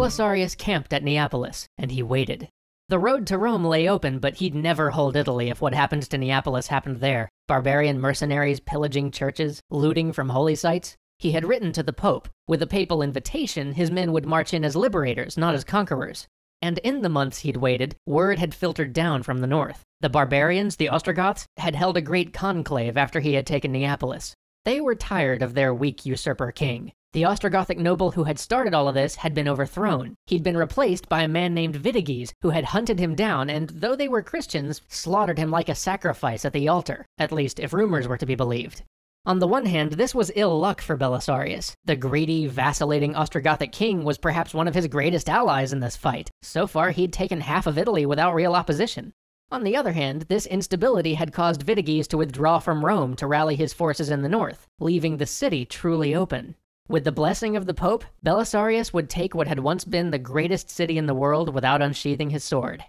Belisarius camped at Neapolis, and he waited. The road to Rome lay open, but he'd never hold Italy if what happened to Neapolis happened there. Barbarian mercenaries pillaging churches, looting from holy sites. He had written to the Pope. With a papal invitation, his men would march in as liberators, not as conquerors. And in the months he'd waited, word had filtered down from the north. The barbarians, the Ostrogoths, had held a great conclave after he had taken Neapolis. They were tired of their weak usurper king. The Ostrogothic noble who had started all of this had been overthrown. He'd been replaced by a man named Vitiges, who had hunted him down and, though they were Christians, slaughtered him like a sacrifice at the altar, at least if rumors were to be believed. On the one hand, this was ill luck for Belisarius. The greedy, vacillating Ostrogothic king was perhaps one of his greatest allies in this fight. So far, he'd taken half of Italy without real opposition. On the other hand, this instability had caused Vitiges to withdraw from Rome to rally his forces in the north, leaving the city truly open. With the blessing of the Pope, Belisarius would take what had once been the greatest city in the world without unsheathing his sword.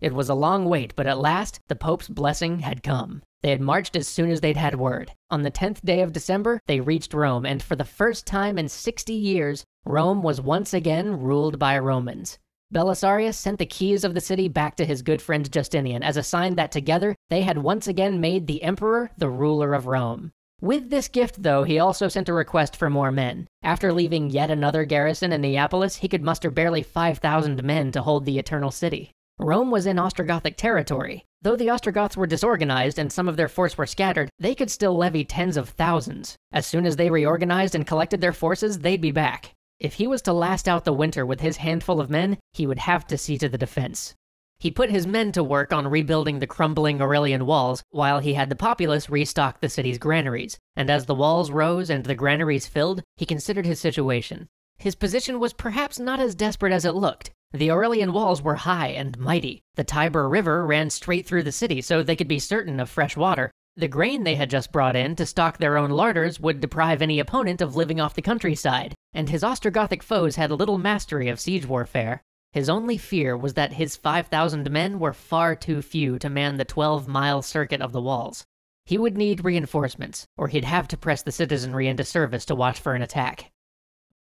It was a long wait, but at last the Pope's blessing had come. They had marched as soon as they'd had word. On the 10th day of December, they reached Rome, and for the first time in 60 years, Rome was once again ruled by Romans. Belisarius sent the keys of the city back to his good friend Justinian as a sign that together they had once again made the emperor the ruler of Rome. With this gift, though, he also sent a request for more men. After leaving yet another garrison in Neapolis, he could muster barely 5,000 men to hold the Eternal City. Rome was in Ostrogothic territory. Though the Ostrogoths were disorganized and some of their force were scattered, they could still levy tens of thousands. As soon as they reorganized and collected their forces, they'd be back. If he was to last out the winter with his handful of men, he would have to see to the defense. He put his men to work on rebuilding the crumbling Aurelian walls while he had the populace restock the city's granaries, and as the walls rose and the granaries filled, he considered his situation. His position was perhaps not as desperate as it looked. The Aurelian walls were high and mighty. The Tiber River ran straight through the city so they could be certain of fresh water. The grain they had just brought in to stock their own larders would deprive any opponent of living off the countryside, and his Ostrogothic foes had little mastery of siege warfare. His only fear was that his 5,000 men were far too few to man the 12 mile circuit of the walls. He would need reinforcements, or he'd have to press the citizenry into service to watch for an attack.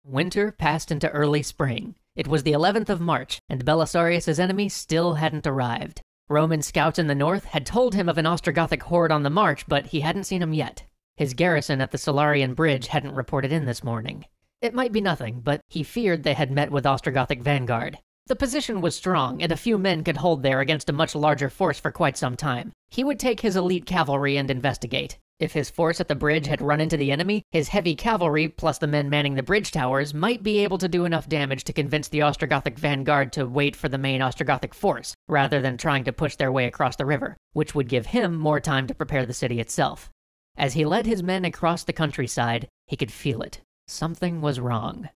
Winter passed into early spring. It was the 11th of March, and Belisarius's enemy still hadn't arrived. Roman scouts in the north had told him of an Ostrogothic horde on the march, but he hadn't seen him yet. His garrison at the Solarian Bridge hadn't reported in this morning. It might be nothing, but he feared they had met with Ostrogothic vanguard. The position was strong, and a few men could hold there against a much larger force for quite some time. He would take his elite cavalry and investigate. If his force at the bridge had run into the enemy, his heavy cavalry, plus the men manning the bridge towers, might be able to do enough damage to convince the Ostrogothic vanguard to wait for the main Ostrogothic force, rather than trying to push their way across the river, which would give him more time to prepare the city itself. As he led his men across the countryside, he could feel it. Something was wrong.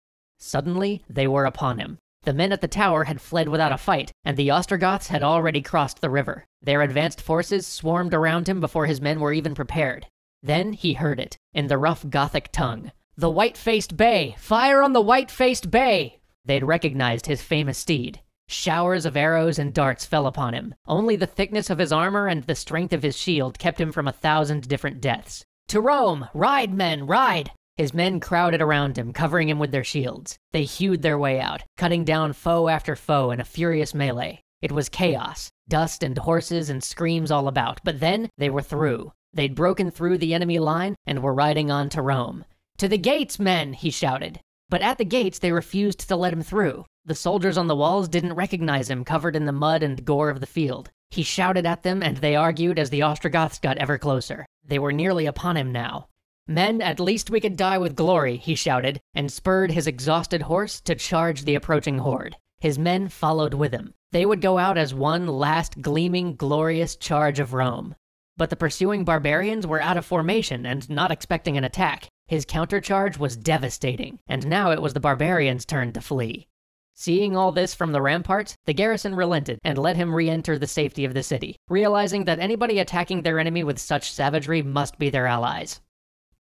Suddenly, they were upon him. The men at the tower had fled without a fight, and the Ostrogoths had already crossed the river. Their advanced forces swarmed around him before his men were even prepared. Then he heard it, in the rough Gothic tongue. The white-faced bay! Fire on the white-faced bay! They'd recognized his famous steed. Showers of arrows and darts fell upon him. Only the thickness of his armor and the strength of his shield kept him from a thousand different deaths. To Rome! Ride, men, ride! His men crowded around him, covering him with their shields. They hewed their way out, cutting down foe after foe in a furious melee. It was chaos, dust and horses and screams all about, but then they were through. They'd broken through the enemy line and were riding on to Rome. To the gates, men! he shouted. But at the gates, they refused to let him through. The soldiers on the walls didn't recognize him, covered in the mud and gore of the field. He shouted at them, and they argued as the Ostrogoths got ever closer. They were nearly upon him now. Men, at least we could die with glory, he shouted, and spurred his exhausted horse to charge the approaching horde. His men followed with him. They would go out as one last gleaming, glorious charge of Rome. But the pursuing barbarians were out of formation and not expecting an attack. His countercharge was devastating, and now it was the barbarians' turn to flee. Seeing all this from the ramparts, the garrison relented and let him re enter the safety of the city, realizing that anybody attacking their enemy with such savagery must be their allies.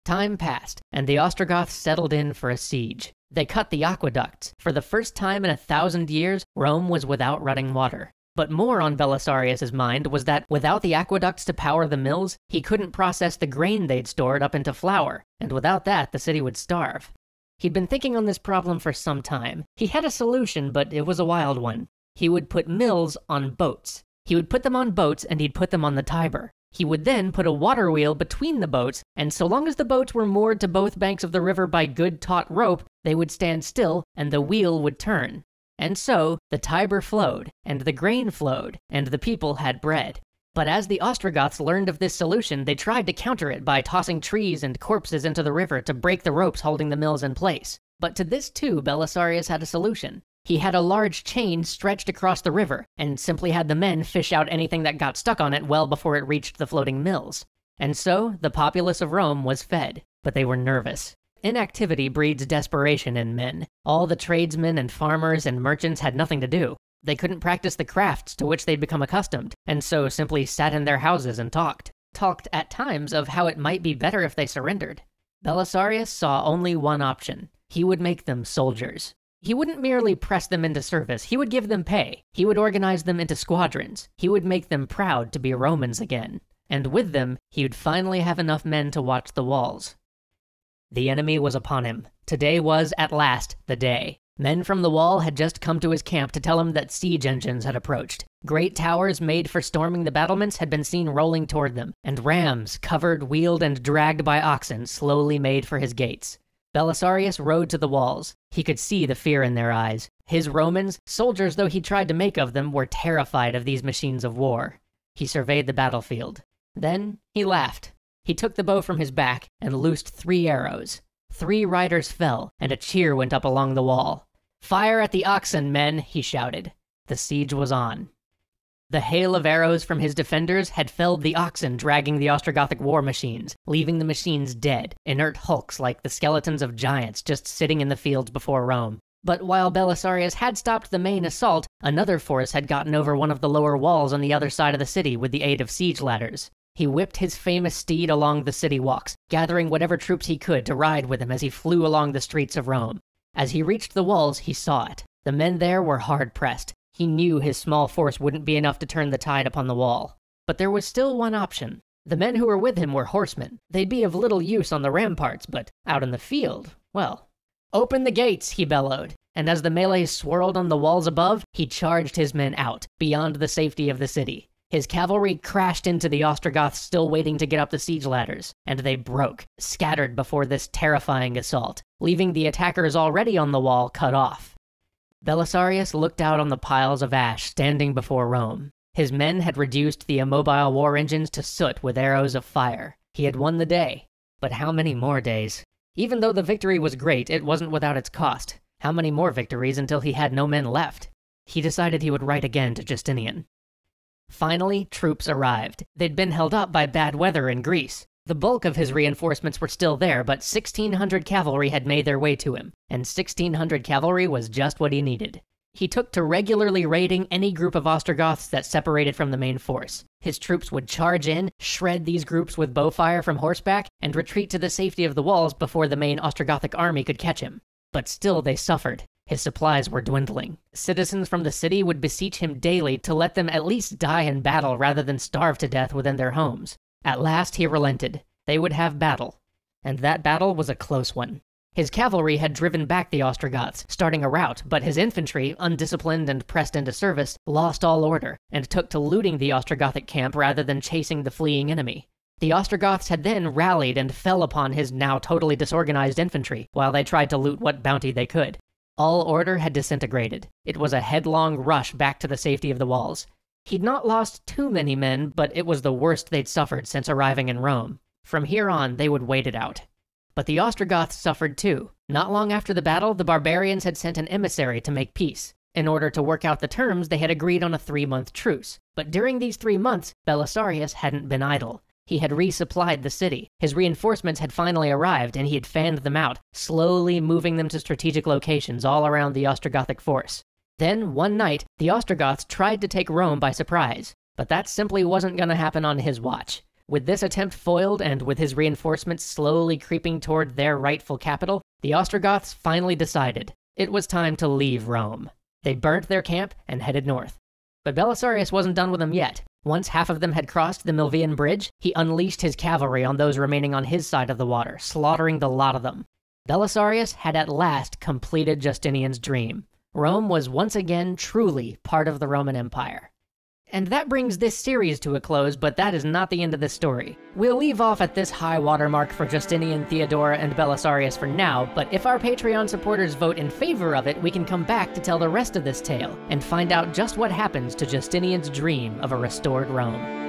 Time passed, and the Ostrogoths settled in for a siege. They cut the aqueducts. For the first time in a thousand years, Rome was without running water. But more on Belisarius's mind was that without the aqueducts to power the mills, he couldn't process the grain they'd stored up into flour, and without that, the city would starve. He'd been thinking on this problem for some time. He had a solution, but it was a wild one. He would put mills on boats. He would put them on boats and he'd put them on the Tiber. He would then put a water wheel between the boats, and so long as the boats were moored to both banks of the river by good taut rope, they would stand still and the wheel would turn. And so the Tiber flowed, and the grain flowed, and the people had bread. But as the Ostrogoths learned of this solution, they tried to counter it by tossing trees and corpses into the river to break the ropes holding the mills in place. But to this too, Belisarius had a solution. He had a large chain stretched across the river, and simply had the men fish out anything that got stuck on it well before it reached the floating mills. And so, the populace of Rome was fed, but they were nervous. Inactivity breeds desperation in men. All the tradesmen and farmers and merchants had nothing to do. They couldn't practice the crafts to which they'd become accustomed, and so simply sat in their houses and talked. Talked at times of how it might be better if they surrendered. Belisarius saw only one option. He would make them soldiers. He wouldn't merely press them into service, he would give them pay. He would organize them into squadrons. He would make them proud to be Romans again. And with them, he would finally have enough men to watch the walls. The enemy was upon him. Today was, at last, the day. Men from the wall had just come to his camp to tell him that siege engines had approached. Great towers made for storming the battlements had been seen rolling toward them, and rams, covered, wheeled, and dragged by oxen, slowly made for his gates. Belisarius rode to the walls. He could see the fear in their eyes. His Romans, soldiers though he tried to make of them, were terrified of these machines of war. He surveyed the battlefield. Then he laughed. He took the bow from his back and loosed three arrows. Three riders fell, and a cheer went up along the wall. Fire at the oxen, men, he shouted. The siege was on. The hail of arrows from his defenders had felled the oxen dragging the Ostrogothic war machines, leaving the machines dead, inert hulks like the skeletons of giants just sitting in the fields before Rome. But while Belisarius had stopped the main assault, another force had gotten over one of the lower walls on the other side of the city with the aid of siege ladders. He whipped his famous steed along the city walks, gathering whatever troops he could to ride with him as he flew along the streets of Rome. As he reached the walls, he saw it. The men there were hard pressed. He knew his small force wouldn't be enough to turn the tide upon the wall. But there was still one option. The men who were with him were horsemen. They'd be of little use on the ramparts, but out in the field, well. Open the gates, he bellowed, and as the melee swirled on the walls above, he charged his men out, beyond the safety of the city. His cavalry crashed into the Ostrogoths still waiting to get up the siege ladders, and they broke, scattered before this terrifying assault, leaving the attackers already on the wall cut off. Belisarius looked out on the piles of ash standing before Rome. His men had reduced the immobile war engines to soot with arrows of fire. He had won the day. But how many more days? Even though the victory was great, it wasn't without its cost. How many more victories until he had no men left? He decided he would write again to Justinian. Finally, troops arrived. They'd been held up by bad weather in Greece. The bulk of his reinforcements were still there, but 1,600 cavalry had made their way to him, and 1,600 cavalry was just what he needed. He took to regularly raiding any group of Ostrogoths that separated from the main force. His troops would charge in, shred these groups with bowfire from horseback, and retreat to the safety of the walls before the main Ostrogothic army could catch him. But still they suffered. His supplies were dwindling. Citizens from the city would beseech him daily to let them at least die in battle rather than starve to death within their homes. At last he relented. They would have battle. And that battle was a close one. His cavalry had driven back the Ostrogoths, starting a rout, but his infantry, undisciplined and pressed into service, lost all order, and took to looting the Ostrogothic camp rather than chasing the fleeing enemy. The Ostrogoths had then rallied and fell upon his now totally disorganized infantry, while they tried to loot what bounty they could. All order had disintegrated. It was a headlong rush back to the safety of the walls. He'd not lost too many men, but it was the worst they'd suffered since arriving in Rome. From here on, they would wait it out. But the Ostrogoths suffered too. Not long after the battle, the barbarians had sent an emissary to make peace. In order to work out the terms, they had agreed on a three month truce. But during these three months, Belisarius hadn't been idle. He had resupplied the city. His reinforcements had finally arrived, and he had fanned them out, slowly moving them to strategic locations all around the Ostrogothic force. Then, one night, the Ostrogoths tried to take Rome by surprise, but that simply wasn't going to happen on his watch. With this attempt foiled and with his reinforcements slowly creeping toward their rightful capital, the Ostrogoths finally decided it was time to leave Rome. They burnt their camp and headed north. But Belisarius wasn't done with them yet. Once half of them had crossed the Milvian Bridge, he unleashed his cavalry on those remaining on his side of the water, slaughtering the lot of them. Belisarius had at last completed Justinian's dream. Rome was once again truly part of the Roman Empire. And that brings this series to a close, but that is not the end of the story. We'll leave off at this high watermark for Justinian, Theodora, and Belisarius for now, but if our Patreon supporters vote in favor of it, we can come back to tell the rest of this tale and find out just what happens to Justinian's dream of a restored Rome.